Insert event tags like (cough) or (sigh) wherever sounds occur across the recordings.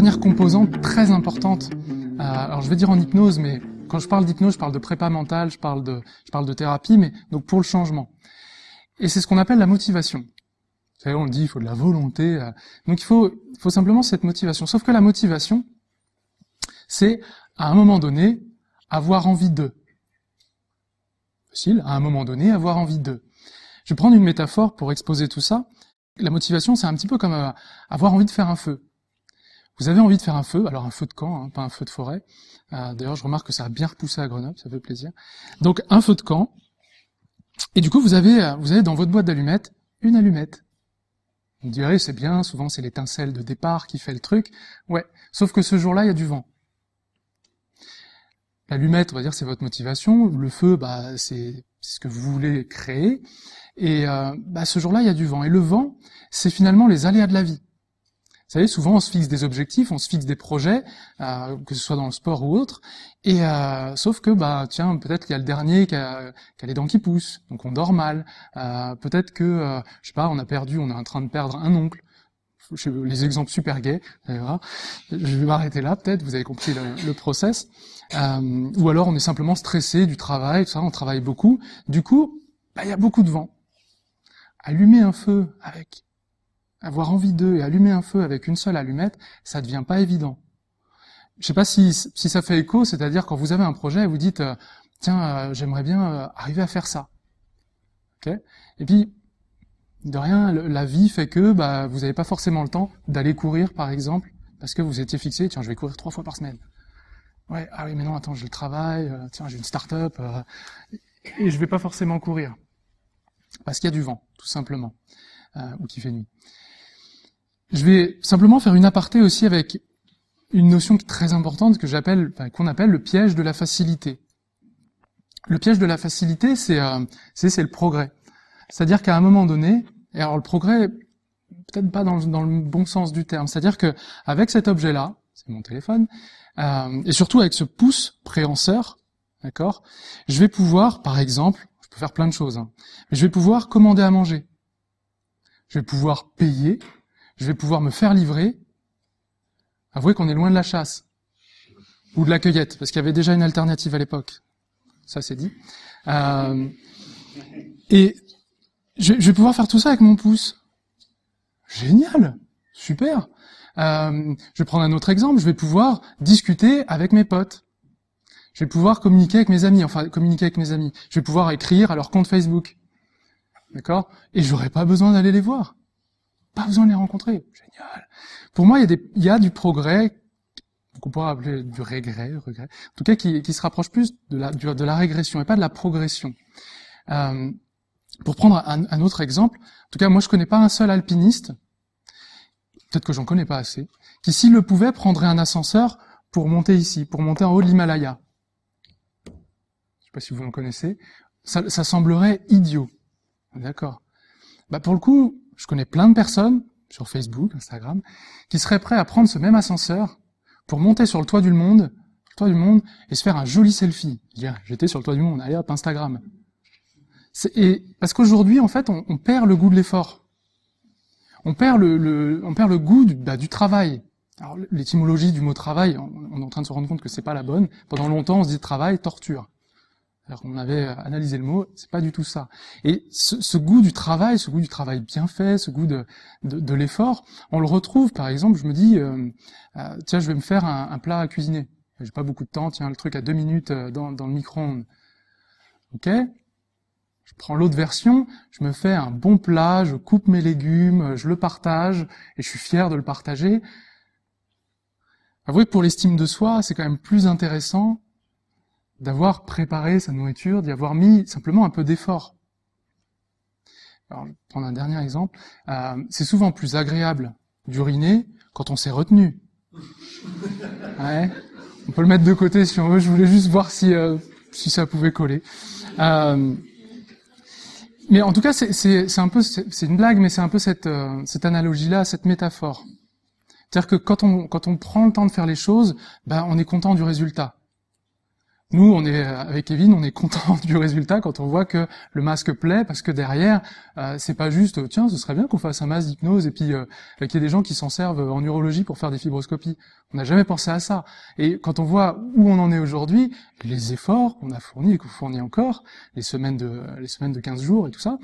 dernière composante très importante, euh, alors je vais dire en hypnose, mais quand je parle d'hypnose, je parle de prépa mentale, je parle de, je parle de thérapie, mais donc pour le changement. Et c'est ce qu'on appelle la motivation. Vous savez, on le dit, il faut de la volonté. Euh, donc il faut, faut simplement cette motivation. Sauf que la motivation, c'est à un moment donné avoir envie de. Facile, à un moment donné avoir envie de. Je vais prendre une métaphore pour exposer tout ça. La motivation, c'est un petit peu comme euh, avoir envie de faire un feu. Vous avez envie de faire un feu, alors un feu de camp, hein, pas un feu de forêt. Euh, d'ailleurs, je remarque que ça a bien repoussé à Grenoble, ça fait plaisir. Donc un feu de camp. Et du coup, vous avez, euh, vous avez dans votre boîte d'allumettes une allumette. Vous me c'est bien, souvent c'est l'étincelle de départ qui fait le truc. Ouais, sauf que ce jour-là, il y a du vent. L'allumette, on va dire, c'est votre motivation. Le feu, bah, c'est ce que vous voulez créer. Et euh, bah, ce jour-là, il y a du vent. Et le vent, c'est finalement les aléas de la vie. Vous savez, souvent on se fixe des objectifs, on se fixe des projets, euh, que ce soit dans le sport ou autre, et euh, sauf que bah tiens, peut-être qu'il y a le dernier qui a, les dents qui poussent, donc on dort mal. Euh, peut-être que je sais pas, on a perdu, on est en train de perdre un oncle. les exemples super gays, Je vais m'arrêter là, peut-être. Vous avez compris le, le process. ou alors on est simplement stressé du travail, tout ça, on travaille beaucoup. Du coup, bah, il y a beaucoup de vent. Allumer un feu avec avoir envie d'eux et allumer un feu avec une seule allumette, ça devient pas évident. Je sais pas si, si ça fait écho, c'est-à-dire quand vous avez un projet, vous dites euh, tiens, euh, j'aimerais bien euh, arriver à faire ça. et puis de rien, la vie fait que bah, vous n'avez pas forcément le temps d'aller courir, par exemple, parce que vous étiez fixé tiens, je vais courir trois fois par semaine. Ouais, ah oui, mais non, attends, j'ai le travail, tiens, j'ai une start-up, et je vais pas forcément courir parce qu'il y a du vent, tout simplement, ou qu'il fait nuit. Je vais simplement faire une aparté aussi avec une notion qui est très importante que j'appelle, qu'on appelle le piège de la facilité. Le piège de la facilité, euh, c'est c'est le progrès. C'est-à-dire qu'à un moment donné, et alors le progrès, peut-être pas dans le, bon sens du terme, c'est-à-dire que avec cet objet-là, c'est mon téléphone, euh, et surtout avec ce pouce préhenseur, d'accord, je vais pouvoir, par exemple, je peux faire plein de choses, hein, mais je vais pouvoir commander à manger, je vais pouvoir payer je vais pouvoir me faire livrer. Avouez qu'on est loin de la chasse ou de la cueillette, parce qu'il y avait déjà une alternative à l'époque. Ça c'est dit. Euh, et je, vais pouvoir faire tout ça avec mon pouce. Génial, super. Euh, je vais prendre un autre exemple. Je vais pouvoir discuter avec mes potes. Je vais pouvoir communiquer avec mes amis. Enfin, communiquer avec mes amis. Je vais pouvoir écrire à leur compte Facebook. D'accord Et j'aurai pas besoin d'aller les voir. Pas besoin de les rencontrer. Génial. Pour moi, il y a, des, du progrès qu'on pourrait appeler du regret, regret, en tout cas qui, se rapproche plus de la, de la régression et pas de la progression. Euh, pour prendre un, autre exemple, en tout cas moi je connais pas un seul alpiniste, peut-être que j'en connais pas assez, qui s'il le pouvait prendrait un ascenseur pour monter ici, pour monter en haut de l'Himalaya. Je sais pas si vous en connaissez. Ça, semblerait idiot, d'accord. Bah, pour le coup, je connais plein de personnes sur Facebook, Instagram, qui seraient prêts à prendre ce même ascenseur pour monter sur le toit du monde, le toit du monde, et se faire un joli selfie. Dire, j'étais sur le toit du monde, allez hop, Instagram. Et, parce qu'aujourd'hui, en fait, on, perd le goût de l'effort. On perd le, on perd le goût bah, du, travail. Alors, l'étymologie du mot travail, on, est en train de se rendre compte que c'est pas la bonne. Pendant longtemps, on se dit travail, torture. Alors qu'on avait euh, analysé le mot, c'est pas du tout ça. Et ce, goût du travail, ce goût du travail bien fait, ce goût de, de, l'effort, on le retrouve. Par exemple, je me dis, euh, euh, tiens, je vais me faire un, plat à cuisiner. J'ai pas beaucoup de temps, tiens, le truc à deux minutes dans, dans le micro-ondes. Ok, je prends l'autre version, je me fais un bon plat, je coupe mes légumes, je le partage, et je suis fier de le partager. Avouez pour l'estime de soi, c'est quand même plus intéressant d'avoir préparé sa nourriture, d'y avoir mis simplement un peu d'effort. Alors, je prendre un dernier exemple. Euh, c'est souvent plus agréable d'uriner quand on s'est retenu. On peut le mettre de côté si on veut. Je voulais juste voir si euh, si ça pouvait coller. Euh, mais en tout cas, c'est un peu c'est une blague, mais c'est un peu cette cette analogie là, cette métaphore. C'est-à-dire que quand on quand on prend le temps de faire les choses, ben on est content du résultat. Nous, on est euh, avec Kevin, on est content (laughs) du résultat quand on voit que le masque plaît, parce que derrière, ce euh, c'est pas juste euh, tiens, ce serait bien qu'on fasse un masque d'hypnose et puis qu'il y ait des gens qui s'en servent en urologie pour faire des fibroscopies. On n'a jamais pensé à ça. Et quand on voit où on en est aujourd'hui, les efforts qu'on a fournis et qu'on fournit encore, les semaines de les semaines de 15 jours et tout ça,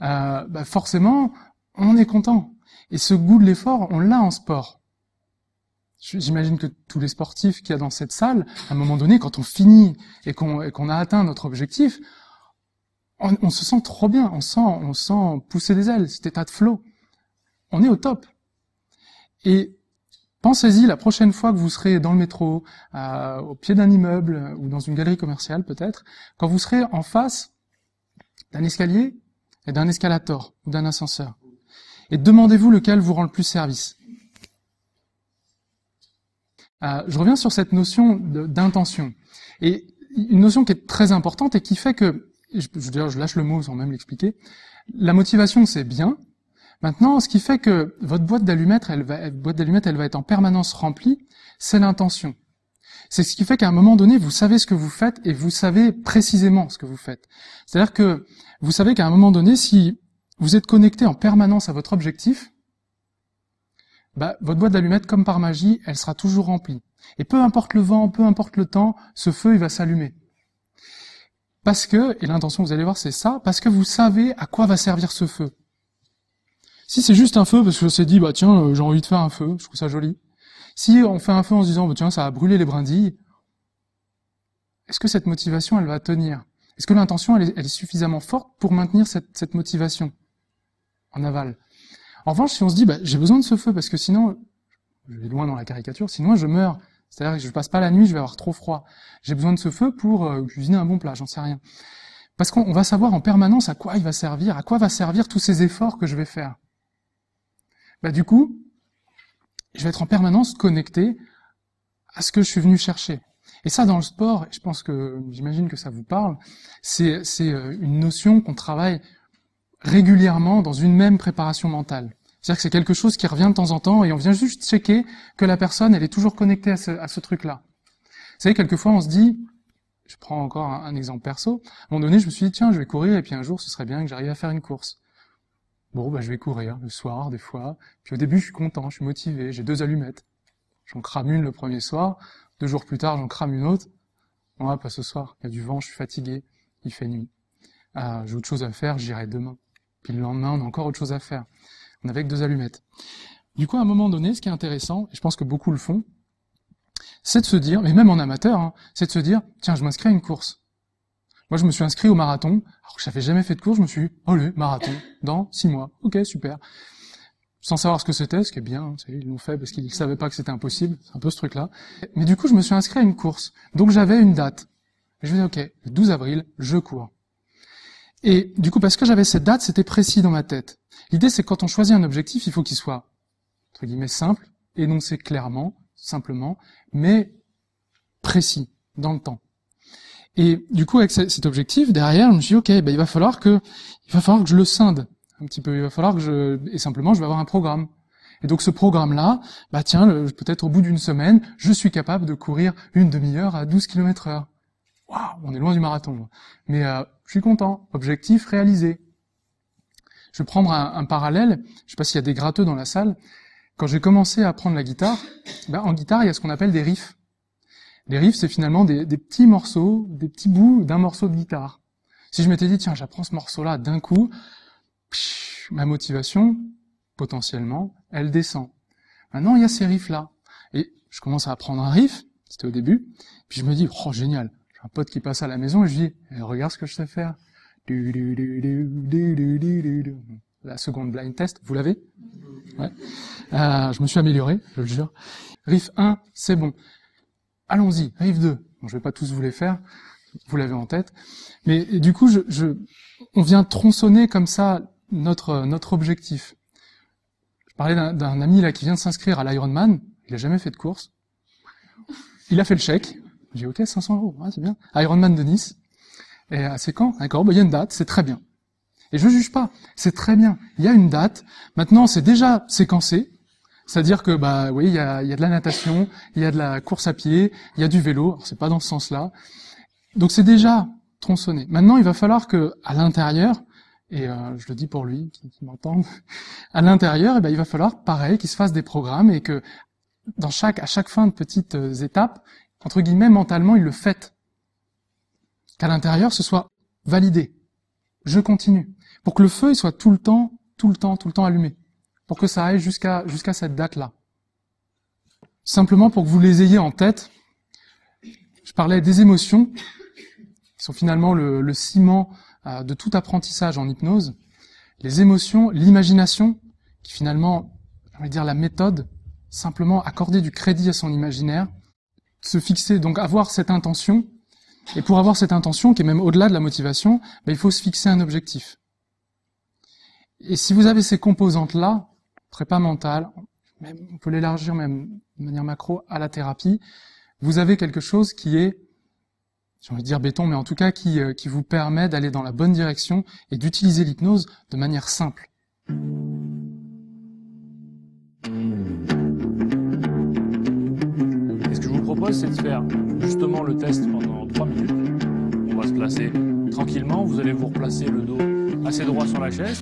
bah, forcément, on est content. Et ce goût de l'effort, on l'a en sport. J'imagine que tous les sportifs qu'il y a dans cette salle, à un moment donné, quand on finit et qu'on a atteint notre objectif, on, se sent trop bien, on sent, on sent pousser des ailes, cet état de flot. On est au top. Et pensez-y la prochaine fois que vous serez dans le métro, au pied d'un immeuble ou dans une galerie commerciale peut-être, quand vous serez en face d'un escalier et d'un escalator ou d'un ascenseur. Et demandez-vous lequel vous rend le plus service. Euh, je reviens sur cette notion d'intention. Et une notion qui est très importante et qui fait que, je, lâche le mot sans même l'expliquer, la motivation c'est bien. Maintenant, ce qui fait que votre boîte d'allumettes, elle va, boîte d'allumettes, elle va être en permanence remplie, c'est l'intention. C'est ce qui fait qu'à un moment donné, vous savez ce que vous faites et vous savez précisément ce que vous faites. C'est-à-dire que vous savez qu'à un moment donné, si vous êtes connecté en permanence à votre objectif, bah, votre boîte d'allumettes, comme par magie, elle sera toujours remplie. Et peu importe le vent, peu importe le temps, ce feu, il va s'allumer. Parce que, et l'intention, vous allez voir, c'est ça, parce que vous savez à quoi va servir ce feu. Si c'est juste un feu, parce que je s'est dit, bah tiens, euh, j'ai envie de faire un feu, je trouve ça joli. Si on fait un feu en se disant, bah tiens, ça a brûlé les brindilles, est-ce que cette motivation, elle va tenir Est-ce que l'intention, elle, est suffisamment forte pour maintenir cette motivation en aval en revanche, si on se dit, bah, j'ai besoin de ce feu parce que sinon, je vais loin dans la caricature, sinon je meurs. C'est-à-dire que je passe pas la nuit, je vais avoir trop froid. J'ai besoin de ce feu pour euh, cuisiner un bon plat, j'en sais rien. Parce qu'on va savoir en permanence à quoi il va servir, à quoi va servir tous ces efforts que je vais faire. Bah, du coup, je vais être en permanence connecté à ce que je suis venu chercher. Et ça, dans le sport, je pense que, j'imagine que ça vous parle, c'est euh, une notion qu'on travaille régulièrement dans une même préparation mentale. C'est-à-dire que c'est quelque chose qui revient de temps en temps et on vient juste checker que la personne, elle est toujours connectée à ce, truc-là. Vous savez, quelquefois, on se dit, je prends encore un, exemple perso, à un moment donné, je me suis dit, tiens, je vais courir et puis un jour, ce serait bien que j'arrive à faire une course. Bon, bah, je vais courir le soir, des fois. Puis au début, je suis content, je suis motivé, j'ai deux allumettes. J'en crame une le premier soir, deux jours plus tard, j'en crame une autre. Ouais, pas ce soir, il y a du vent, je suis fatigué, il fait nuit. Ah, j'ai autre chose à faire, j'irai demain. Puis le lendemain, on a encore autre chose à faire. On avait que deux allumettes. Du coup, à un moment donné, ce qui est intéressant, et je pense que beaucoup le font, c'est de se dire, mais même en amateur, hein, c'est de se dire, tiens, je m'inscris à une course. Moi, je me suis inscrit au marathon, alors que n'avais jamais fait de course, je me suis dit, allez, marathon, dans six mois. Ok, super. Sans savoir ce que c'était, ce qui est bien, ils l'ont fait parce qu'ils ne savaient pas que c'était impossible, c'est un peu ce truc-là. Mais du coup, je me suis inscrit à une course. Donc, j'avais une date. je me dis, ok, le 12 avril, je cours. Et du coup, parce que j'avais cette date, c'était précis dans ma tête. L'idée, c'est que quand on choisit un objectif, il faut qu'il soit, entre guillemets, simple, énoncé clairement, simplement, mais précis dans le temps. Et du coup, avec cet objectif, derrière, je me suis dit, OK, ben, il va falloir que, il va falloir que je le scinde un petit peu. Il va falloir que je, et simplement, je vais avoir un programme. Et donc, ce programme-là, bah, tiens, peut-être au bout d'une semaine, je suis capable de courir une demi-heure à 12 km heure waouh, on est loin du marathon. Mais euh, je suis content, objectif réalisé. Je vais prendre un, parallèle, je sais pas s'il y a des gratteux dans la salle. Quand j'ai commencé à apprendre la guitare, ben, en guitare, il y a ce qu'on appelle des riffs. Les riffs, c'est finalement des, petits morceaux, des petits bouts d'un morceau de guitare. Si je m'étais dit, tiens, j'apprends ce morceau-là d'un coup, ma motivation, potentiellement, elle descend. Maintenant, il y a ces riffs-là. Et je commence à apprendre un riff, c'était au début, puis je me dis, oh, génial, un pote qui passe à la maison et je dis eh, regarde ce que je sais faire. la seconde blind test, vous l'avez ouais. euh, Je me suis amélioré, je le jure. Riff 1, c'est bon. Allons-y, riff 2. Bon, je vais pas tous vous les faire, vous l'avez en tête. Mais du coup, je, je, on vient tronçonner comme ça notre, notre objectif. Je parlais d'un ami là qui vient de s'inscrire à l'Ironman, il n'a jamais fait de course. Il a fait le chèque, j'ai ok, 500 euros, c'est bien. Ironman de Nice. Et euh, c'est quand D'accord, bah, il y a une date, c'est très bien. Et je ne juge pas, c'est très bien. Il y a une date. Maintenant, c'est déjà séquencé. C'est-à-dire que bah oui, il y a, de la natation, il y a de la course à pied, il y a du vélo. C'est pas dans ce sens-là. Donc c'est déjà tronçonné. Maintenant, il va falloir que à l'intérieur, et euh, je le dis pour lui qui, m'entend, à l'intérieur, eh ben, il va falloir pareil qu'il se fasse des programmes et que dans chaque à chaque fin de petites euh, étapes, entre guillemets, mentalement, il le fait. Qu'à l'intérieur, ce soit validé. Je continue. Pour que le feu, il soit tout le temps, tout le temps, tout le temps allumé. Pour que ça aille jusqu'à, jusqu'à cette date-là. Simplement pour que vous les ayez en tête, je parlais des émotions, qui sont finalement le, le ciment euh, de tout apprentissage en hypnose. Les émotions, l'imagination, qui finalement, on va dire la méthode, simplement accorder du crédit à son imaginaire, se fixer, donc avoir cette intention. Et pour avoir cette intention, qui est même au-delà de la motivation, bah, il faut se fixer un objectif. Et si vous avez ces composantes-là, prépa mentale, on peut l'élargir même de manière macro à la thérapie, vous avez quelque chose qui est, j'ai envie de dire béton, mais en tout cas qui, euh, qui vous permet d'aller dans la bonne direction et d'utiliser l'hypnose de manière simple. c'est de faire justement le test pendant 3 minutes. On va se placer tranquillement. Vous allez vous replacer le dos assez droit sur la chaise.